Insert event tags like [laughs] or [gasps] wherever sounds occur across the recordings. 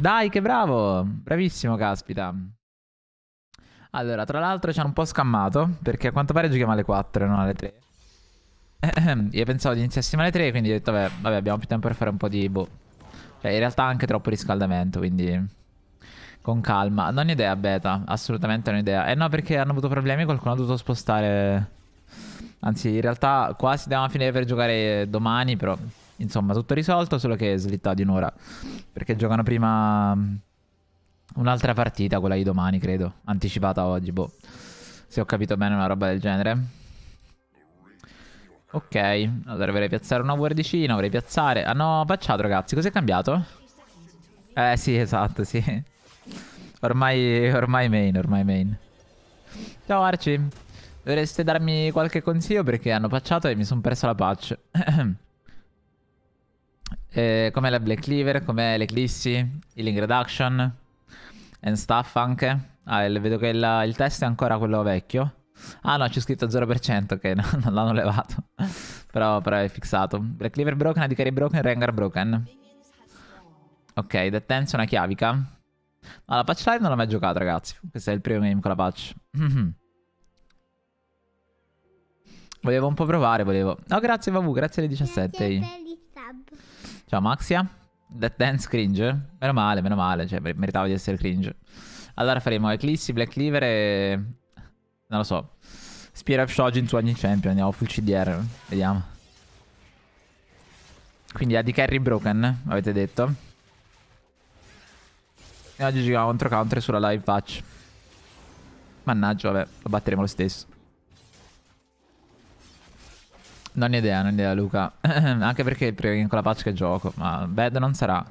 Dai, che bravo! Bravissimo, caspita. Allora, tra l'altro ci hanno un po' scammato, perché a quanto pare giochiamo alle 4, non alle 3. [clears throat] Io pensavo di iniziassimo alle 3, quindi ho detto, vabbè, vabbè, abbiamo più tempo per fare un po' di... Boh. Cioè, in realtà anche troppo riscaldamento, quindi... Con calma. Non ho idea, beta. Assolutamente non ho idea. Eh no, perché hanno avuto problemi, qualcuno ha dovuto spostare... Anzi, in realtà qua si dava finire per giocare domani, però Insomma, tutto risolto, solo che slitta di un'ora. Perché giocano prima mm, un'altra partita, quella di domani, credo. Anticipata oggi, boh. Se ho capito bene, una roba del genere. Ok, allora dovrei piazzare una wardicina, dovrei piazzare... Hanno ah, bacciato ragazzi, cos'è cambiato? Eh sì, esatto, sì. Ormai, ormai main, ormai main. Ciao Arci, dovreste darmi qualche consiglio perché hanno pacciato e mi sono perso la patch. [clears throat] Eh, com'è la Black Cleaver, com'è l'Eclissi, Healing Reduction and stuff anche. Ah, vedo che il, il, test è ancora quello vecchio. Ah no, c'è scritto 0% che [laughs] no, non l'hanno levato. però, però, è fixato. Black Cleaver broken, Adicari broken, Rengar broken. Ok, Tense è una chiavica. Ma ah, la patch live non l'ho mai giocato, ragazzi. Questo è il primo game con la patch. Mhm. volevo un po' provare, volevo. No, oh, grazie Vavu, grazie alle 17. Grazie Ciao Maxia. That Dance cringe? Meno male, meno male, cioè meritava di essere cringe. Allora faremo Eclissi, Black Cleaver e... Non lo so. Spear of Shojin su ogni champion, andiamo full CDR, vediamo. Quindi AD Carry Broken, avete detto. E oggi giochiamo contro Counter sulla live patch. Mannaggia, vabbè, lo batteremo lo stesso. Non ho idea, non ho idea Luca. [clears throat] Anche perché con la patch che gioco. Ma bad non sarà.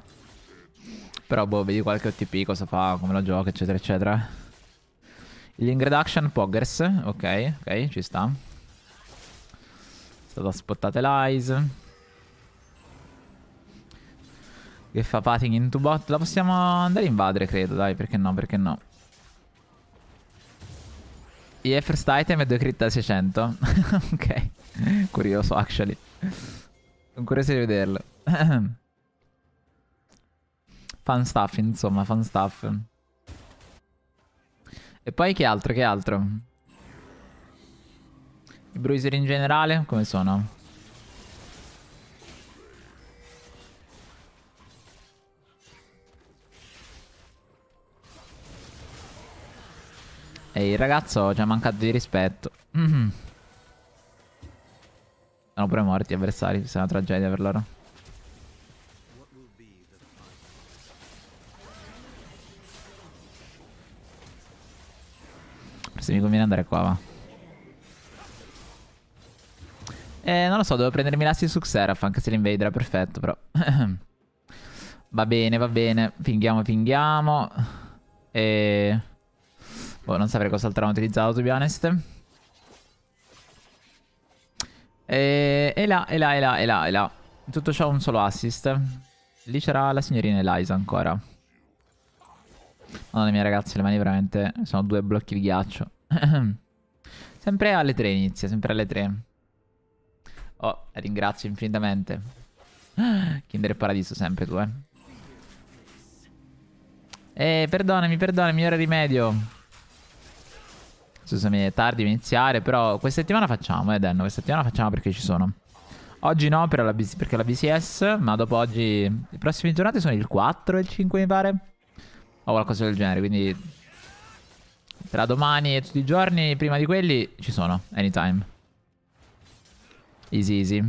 Però boh, vedi qualche OTP, cosa fa, come lo gioca, eccetera, eccetera. L'introduction Poggers, ok, ok, ci sta. È stata spottata l'Eyes. Che fa pating into bot. La possiamo andare a invadere, credo, dai, perché no, perché no. Yeah, first item e 2 crit da 600. ok. Curioso, actually. Sono curioso di vederlo. [clears throat] Fun stuff, insomma, Fun stuff. E poi che altro, che altro? I bruiser in generale, come sono? Ehi, ragazzo ci cioè, ha mancato di rispetto. Mm. Sono pure morti gli avversari, è una tragedia per loro. Forse mi conviene andare qua, va. Eh, non lo so, devo prendermi l'assi su Xeraf, anche se l'invader è perfetto, però. [coughs] va bene, va bene. Finghiamo, finghiamo. E... Boh, non saprei cos'altro hanno utilizzato, to be honest. E, e là, e là, e là, e là, e là. tutto ciò ha un solo assist. Lì c'era la signorina Eliza ancora. Madonna mia ragazzi, le mani veramente sono due blocchi di ghiaccio. [coughs] sempre alle tre inizia, sempre alle tre. Oh, ringrazio infinitamente. [gasps] Kinder Paradiso sempre tu, eh. Eh, perdonami, perdonami, ora rimedio. Scusami, è tardi iniziare, però questa settimana facciamo, eh Denno, questa settimana facciamo perché ci sono. Oggi no per la BC, perché la BCS, ma dopo oggi... Le prossime giornate sono il 4 e il 5 mi pare. O qualcosa del genere, quindi... Tra domani e tutti i giorni, prima di quelli, ci sono, anytime. Easy easy.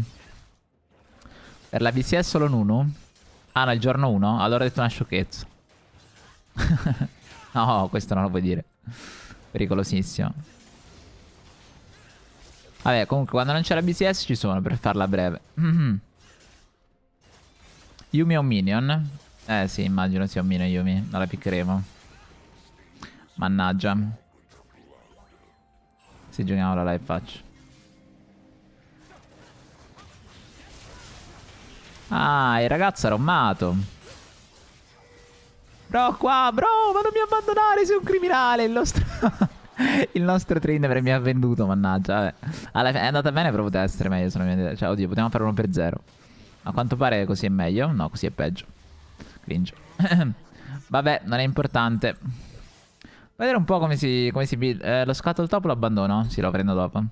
Per la BCS solo un 1? Ah no, il giorno 1? Allora ho detto una sciocchezza. [laughs] no, questo non lo puoi dire. Pericolosissimo. Vabbè, comunque quando non c'è la BCS ci sono per farla breve. Mm -hmm. Yumi è un minion? Eh sì, immagino sia un minion Yumi. Non la piccheremo. Mannaggia. Se giochiamo la live faccio. Ah, il ragazzo era un mato. Bro, qua, bro, ma non mi abbandonare, sei un criminale. Il nostro, [laughs] il nostro trainer mi ha venduto, mannaggia. Alla fine è andata bene, però poteva essere meglio. Sono mia idea. Cioè, oddio, potevamo fare uno per zero. A quanto pare così è meglio. No, così è peggio. Cringe. [coughs] Vabbè, non è importante. Vedere un po' come si, come si build. Eh, lo scatto top lo abbandono? Sì, lo prendo dopo.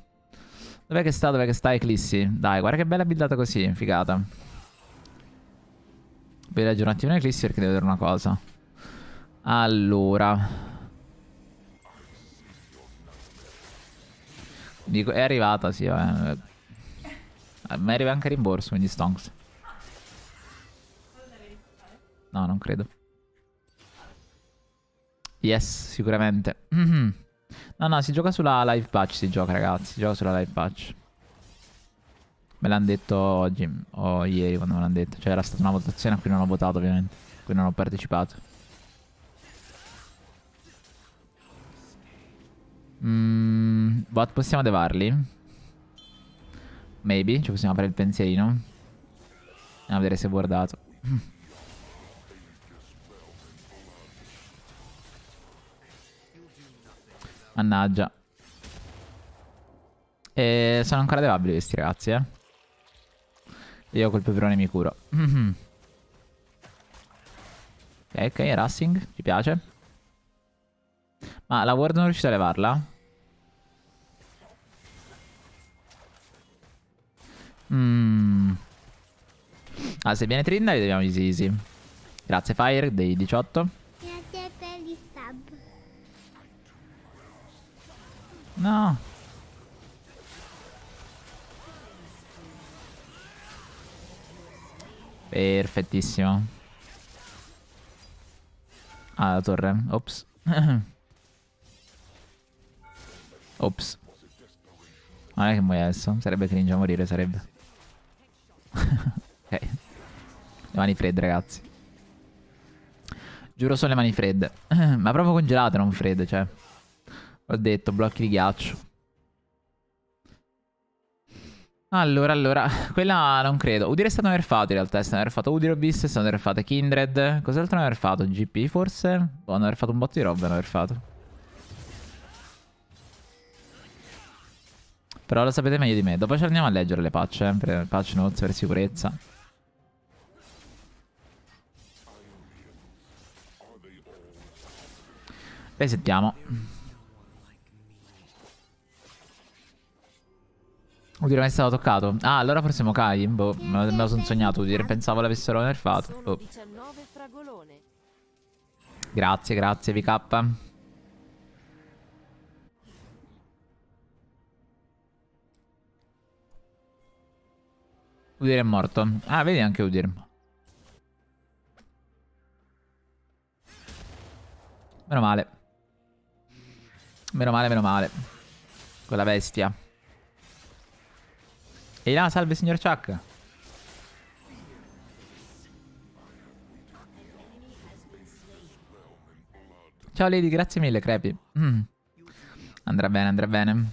Dov'è che sta? Dov'è che sta Eclissi? Dai, guarda che bella buildata così, figata. Vi leggere un attimo Eclissi perché devo vedere una cosa. Allora. Dico, è arrivata, sì, vabbè. Eh. Eh, ma arriva anche rimborso, quindi stonks. No, non credo. Yes, sicuramente. Mm -hmm. No, no, si gioca sulla live patch, si gioca, ragazzi. Si gioca sulla live patch. Me l'hanno detto oggi, o ieri quando me l'hanno detto. Cioè, era stata una votazione a cui non ho votato, ovviamente. A cui non ho partecipato. Mm, bot, possiamo devarli? Maybe, ci possiamo fare il pensierino. Andiamo a vedere se è guardato. [laughs] Mannaggia. E sono ancora devabili questi ragazzi, eh. Io col peperone mi curo. [laughs] ok, ok, Racing, ci piace. Ma la ward non riuscite a levarla? Mmm. Ah, se viene Trinda li dobbiamo easy easy. Grazie Fire dei 18. Grazie per gli sub. No. Perfettissimo. Ah, la torre. Ops. [laughs] Ops. Non è che muoio adesso. Sarebbe cringe a morire, sarebbe. [laughs] ok. Le mani fredde, ragazzi. Giuro sono le mani fredde. [clears throat] Ma proprio congelate, non fredde, cioè. L'ho detto, blocchi di ghiaccio. Allora, allora, [laughs] quella non credo. Udir è stato nerfato in realtà, è stato nerfato Udirobis, è stato nerfato Kindred. Cos'altro non hanno nerfato? GP forse? Boh, hanno nerfato un botto di roba, hanno nerfato. Però lo sapete meglio di me. Dopo ci andiamo a leggere le patch, eh, per patch notes, per sicurezza. Resettiamo. Udire mai stato toccato. Ah, allora forse Mokai. Boh, me lo sono sognato. Udire pensavo l'avessero nerfato. Boh. Grazie, grazie, VK. Udir è morto. Ah, vedi anche Udir. Meno male. Meno male, meno male. Quella bestia. Ehi là, salve signor Chuck. Ciao Lady, grazie mille, crepi. Mm. Andrà bene, andrà bene.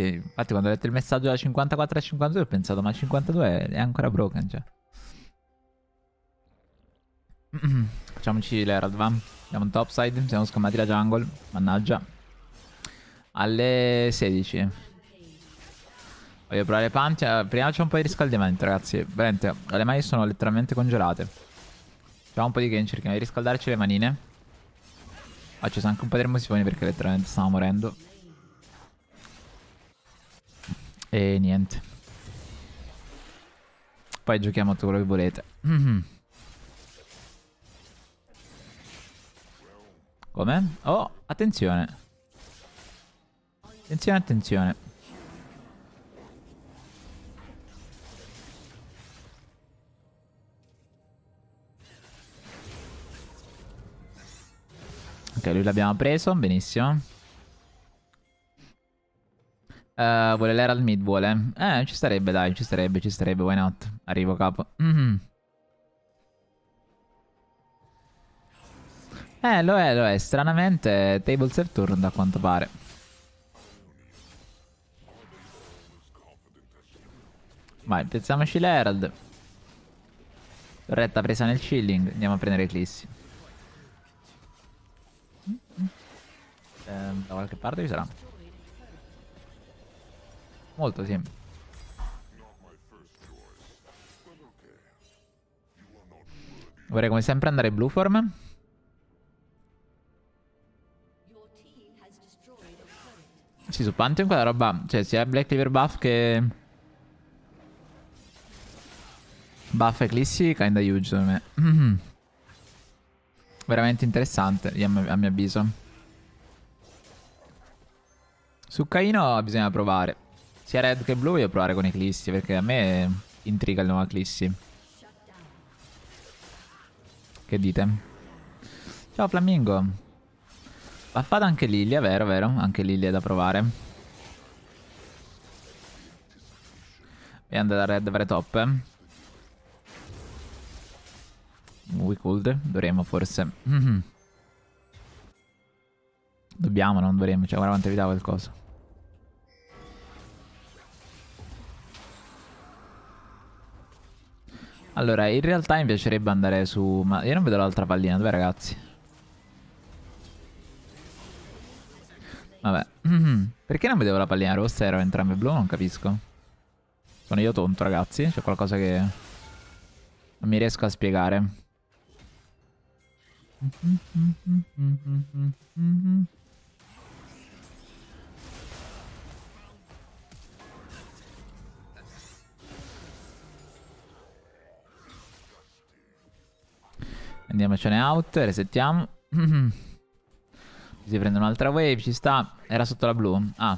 Sì, infatti quando ho letto il messaggio da 54 a 52 ho pensato ma 52 è ancora broken, cioè. [clears throat] Facciamoci l'Herald, va? Siamo in topside, siamo scammati la jungle, mannaggia. Alle 16. Voglio provare Pantia. Eh, prima c'è un po' di riscaldamento, ragazzi. Veramente, le mani sono letteralmente congelate. Facciamo un po' di game, cerchiamo di riscaldarci le manine. ci sono anche un po' di termosifoni perché letteralmente stiamo morendo. E niente. Poi giochiamo tutto quello che volete. Mhm. Come? Oh, attenzione. Attenzione, attenzione. Ok, lui l'abbiamo preso, benissimo. Uh, vuole l'Herald Mid, vuole. Eh, ci starebbe, dai, ci starebbe, ci starebbe, why not? Arrivo, capo. Mm -hmm. Eh, lo è, lo è. Stranamente, table serve turn, da quanto pare. Vai, piazziamoci l'Herald. Torretta presa nel chilling. Andiamo a prendere Eclissi. Mm -hmm. eh, da qualche parte ci sarà. Molto sì. Vorrei come sempre andare blu form. Sì, su Pantheon quella roba... Cioè, sia Black Cleaver buff che... Buff Eclissi, kinda huge, secondo me. Mm-hmm. Veramente interessante, a mio avviso. Su Kaino bisogna provare sia red che blu voglio provare con Eclissi perché a me intriga il nuovo Eclissi. Che dite? Ciao Flamingo. Va fatta anche Lilia, vero, vero? Anche Lilia è da provare. E andare a red vere top. We cold. dovremmo forse. [laughs] Dobbiamo, non dovremmo, cioè guarda quanto evitavo il coso. Allora, in realtà mi piacerebbe andare su... Ma io non vedo l'altra pallina, dove ragazzi? Vabbè. Mm-hmm. Perché non vedevo la pallina rossa? Ero entrambe blu? Non capisco. Sono io tonto, ragazzi. C'è qualcosa che... Non mi riesco a spiegare. Mm-hmm. Andiamocene out, resettiamo. si prende un'altra wave, ci sta. Era sotto la blu. Ah.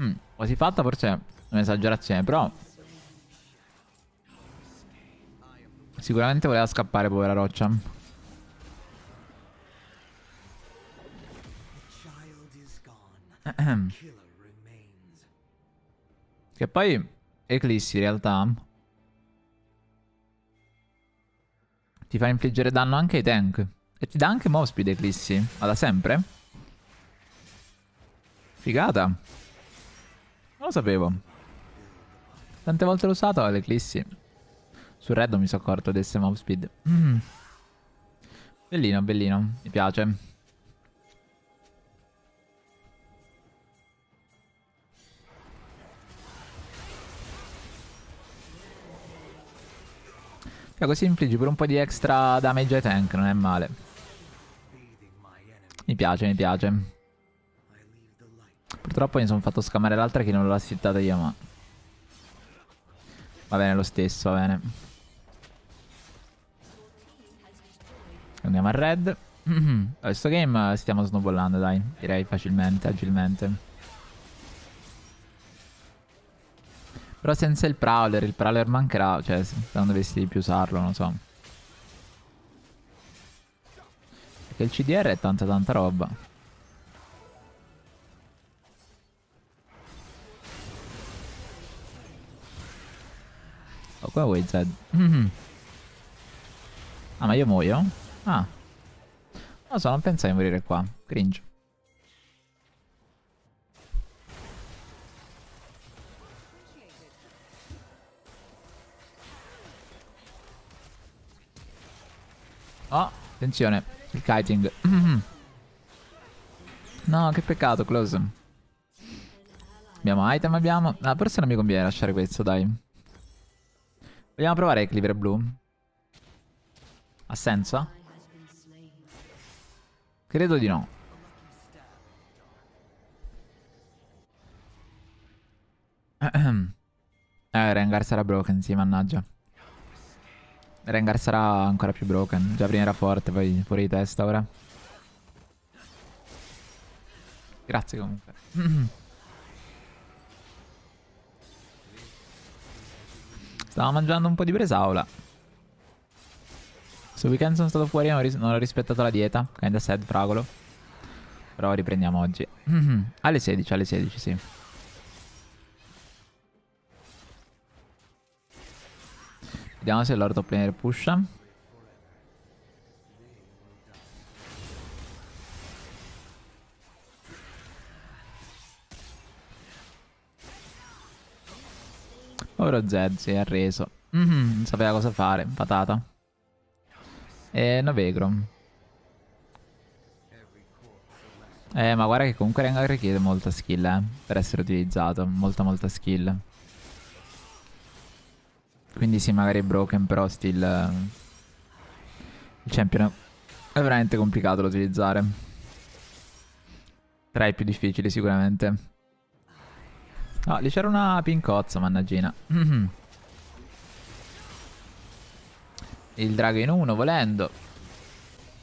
Mm, quasi fatta, forse un'esagerazione, però... Sicuramente voleva scappare, povera roccia. [clears throat] che poi... Eclissi in realtà ti fa infliggere danno anche ai tank. E ti dà anche mob speed Eclissi, ma da sempre. Figata. Non lo sapevo. Tante volte l'ho usato eh, l'Eclissi. Sul Red mi sono accorto di essere mob speed. Mm. Bellino, bellino. Mi piace. Cioè, così infliggi pure un po' di extra damage ai tank, non è male. Mi piace, mi piace. Purtroppo mi sono fatto scamare l'altra che non l'ho assistata io, ma... Va bene lo stesso, va bene. Andiamo a red. Questo [clears throat] game stiamo snowballando, dai. Direi facilmente, agilmente. Però senza il Prowler, il Prowler mancherà, cioè se non dovessi più usarlo, non so. Perché il CDR è tanta tanta roba. Oh, qua vuoi Zed? Mm -hmm. Ah, ma io muoio? Ah. Non so, non pensavo di morire qua. Cringe. Attenzione, il kiting. Mm-hmm. no, che peccato, close. Abbiamo item, abbiamo... Ah, forse non mi conviene lasciare questo, dai. Vogliamo provare Cleaver blu? Ha senso? Credo di no. [clears throat] eh, Rengar sarà broken, sì, mannaggia. Rengar sarà ancora più broken. Già prima era forte, poi fuori di testa ora. Grazie comunque. [clears throat] Stavo mangiando un po' di bresaola. Questo weekend sono stato fuori e non, non ho rispettato la dieta. Kinda sad, fragolo. Però riprendiamo oggi. [clears throat] alle 16, alle 16, sì. Vediamo se player pusha. Povero Zed si è arreso. Mm -hmm, non sapeva cosa fare, patata. E Novegrom. Eh, ma guarda che comunque Rengar richiede molta skill, eh, per essere utilizzato. Molta, molta skill. Quindi sì, magari broken, però still... Eh, il champion è veramente complicato da utilizzare. Tra i più difficili sicuramente. Ah, lì c'era una pincozza, mannaggina. [clears throat] Il drago in uno, volendo.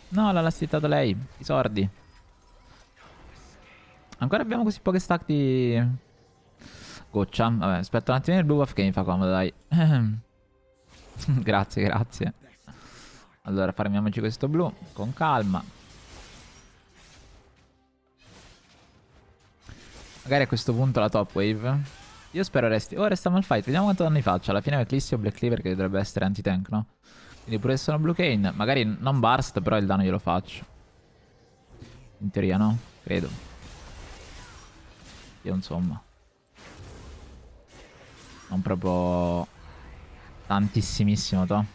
No, l'ha lastittato lei. I sordi. Ancora abbiamo così poche stack di... Goccia. Vabbè, aspetta un attimo il blue buff che mi fa comodo, dai. [laughs] grazie, grazie. Allora, farmiamoci questo blu con calma. Magari a questo punto la top wave. Io spero resti... Oh, resta fight. Vediamo quanto danni faccia. Alla fine ho Eclissi o Black Cleaver che dovrebbe essere anti-tank, no? Quindi pure se sono Blue Cane. Magari non burst, però il danno glielo faccio. In teoria, no? Credo. Io insomma. Non proprio tantissimissimo, to.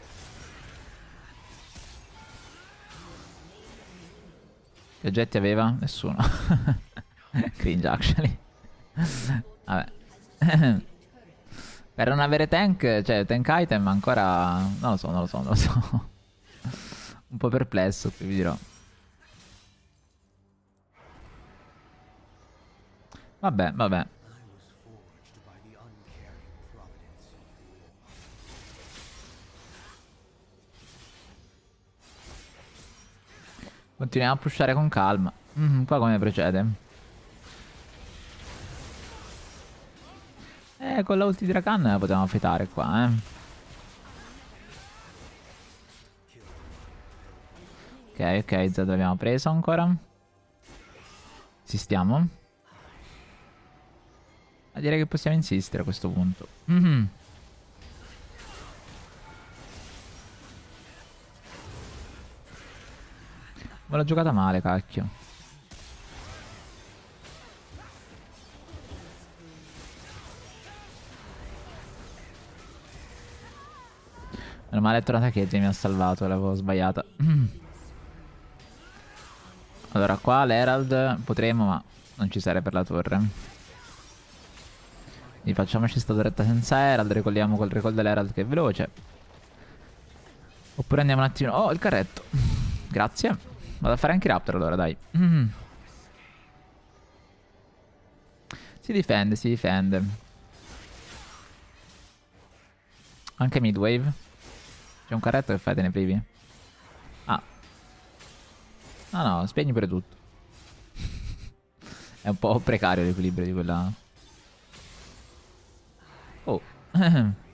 Che oggetti aveva? Nessuno. [laughs] Cringe, actually. Vabbè. [clears throat] per non avere tank, cioè tank item ancora... Non lo so, non lo so, non lo so. [laughs] Un po' perplesso, vi dirò. Vabbè, vabbè. Continuiamo a pushare con calma. Mm, qua come procede? Eh, con la ulti Drakan la potevamo fetare qua, eh. Ok, ok, Zed l'abbiamo preso ancora. Insistiamo. Ma direi che possiamo insistere a questo punto. Mm -hmm. Me l'ha giocata male, cacchio. Meno male è tornata che mi ha salvato, l'avevo sbagliata. [clears throat] allora, qua l'Herald potremmo, ma non ci sarebbe per la torre. Quindi facciamoci sta torretta senza Herald, ricolliamo col recall dell'Herald che è veloce. Oppure andiamo un attimo... Oh, il carretto! [clears throat] Grazie. Vado a fare anche Raptor allora, dai. Mm. Si difende, si difende. Anche midwave. C'è un carretto che fai, te ne privi? Ah. No, ah, no, spegni pure tutto. [laughs] È un po' precario l'equilibrio di quella... Oh. [laughs]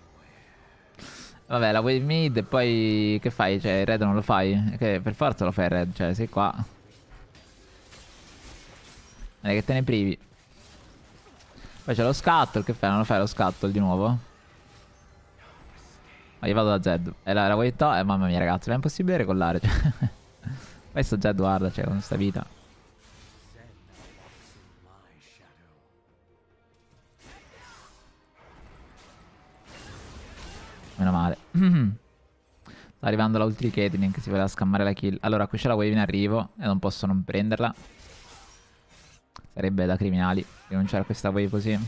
Vabbè, la wave mid poi che fai? Cioè, il red non lo fai? Che per forza lo fai il red, cioè sei qua. Non che te ne privi. Poi c'è lo scuttle, che fai? Non lo fai lo scuttle di nuovo? Ma io vado da Zed. E eh, la, la wave top, eh, mamma mia ragazzi, ma è impossibile recollare. Cioè. Questo [laughs] Zed guarda, cioè, con sta vita. Meno male. Mm-hmm. Sta arrivando la ulti di che si voleva scammare la kill. Allora, qui c'è la wave in arrivo e non posso non prenderla. Sarebbe da criminali rinunciare a questa wave così.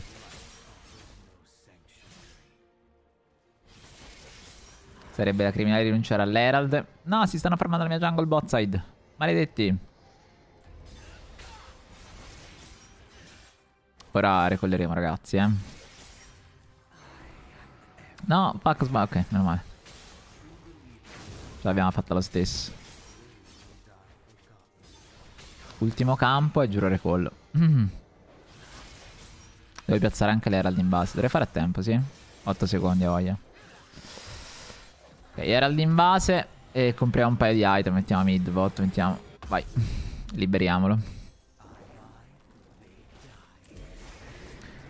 Sarebbe da criminali rinunciare all'Herald. No, si stanno fermando la mia jungle bot side. Maledetti. Ora recolleremo ragazzi, eh. No, pacco sbacco. Ok, meno male. L'abbiamo fatta lo stesso. Ultimo campo e giuro recollo. Mm-hmm. Devo piazzare anche l'Herald in base. Dovrei fare a tempo, sì? 8 secondi a voglia. Ok, Herald in base. E compriamo un paio di item. Mettiamo mid bot. Mettiamo. Vai. [laughs] Liberiamolo.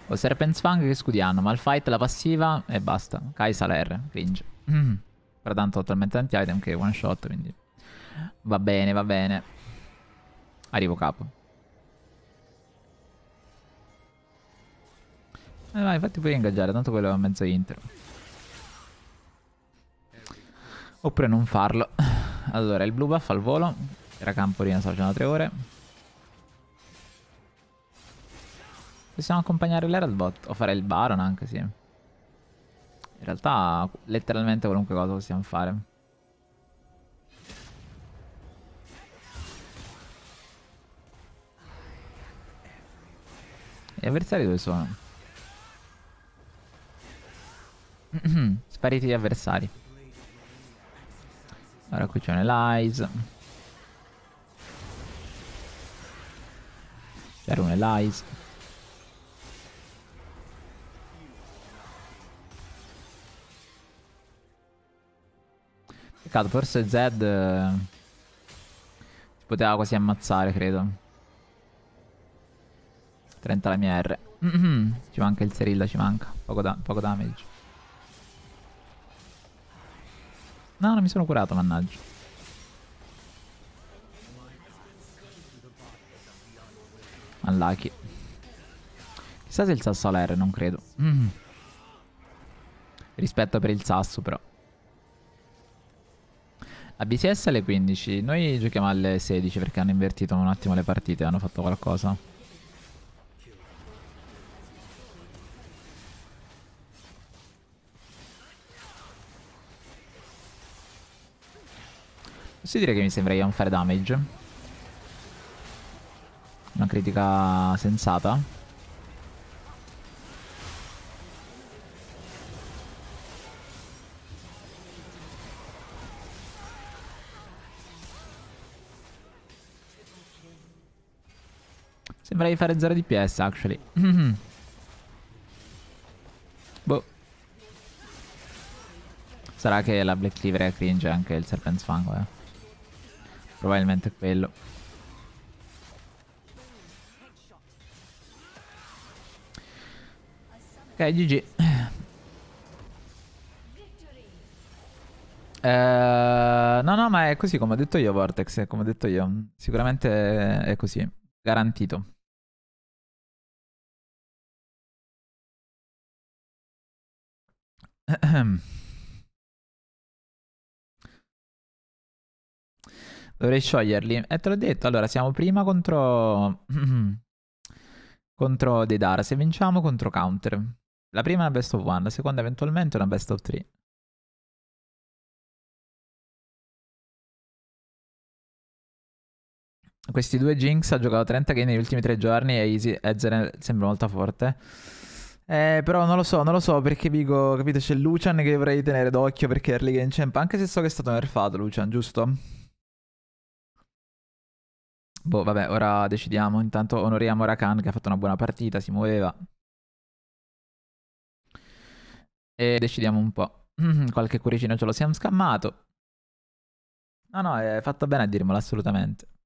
Ho Serpent Fang che scudiano, Malfight la passiva e basta. Kai Saler, cringe. Mm. tanto ho talmente tanti item che one shot, quindi... Va bene, va bene. Arrivo capo. Eh vai, infatti puoi ingaggiare, tanto quello è a mezzo intero. Oppure non farlo. Allora, il blue buff al volo. Era campo lì, non so, 3 ore. Possiamo accompagnare l'Heraldbot o fare il Baron anche, sì. In realtà, letteralmente qualunque cosa possiamo fare. Gli avversari dove sono? [clears throat] Spariti gli avversari. Ora qui c'è un Elize. C'era un Elize. Peccato, forse Zed... Eh, si poteva quasi ammazzare, credo. 30 la mia R. Mm -hmm. Ci manca il Serilla, ci manca. Poco, da poco damage. No, non mi sono curato, mannaggia. Unlucky. Chissà se il sasso ha l'R, non credo. Mm. Rispetto per il sasso, però. A BCS alle 15, noi giochiamo alle 16 perché hanno invertito un attimo le partite, hanno fatto qualcosa. Posso dire che mi sembra non fare damage? Una critica sensata. Dovrei fare 0 DPS, actually. Mm-hmm. boh. Sarà che la Black Cleaver è cringe anche il Serpent's Fango, eh. Probabilmente quello. Ok, GG. Uh, eh, no, no, ma è così come ho detto io, Vortex, come ho detto io. Sicuramente è così, garantito. [clears throat] Dovrei scioglierli. E eh, te l'ho detto, allora siamo prima contro... [clears throat] contro Dedara. Se vinciamo contro Counter. La prima è una best of one, la seconda eventualmente è una best of three. Questi due Jinx ha giocato 30 game negli ultimi tre giorni e Easy Ezra sembra molto forte. Eh, però non lo so, non lo so perché dico, capito, c'è Lucian che dovrei tenere d'occhio perché early game champ, anche se so che è stato nerfato Lucian, giusto? Boh, vabbè, ora decidiamo, intanto onoriamo Rakan che ha fatto una buona partita, si muoveva. E decidiamo un po'. [clears throat] Qualche cuoricino ce lo siamo scammato. No, no, è fatto bene a dirmelo, assolutamente.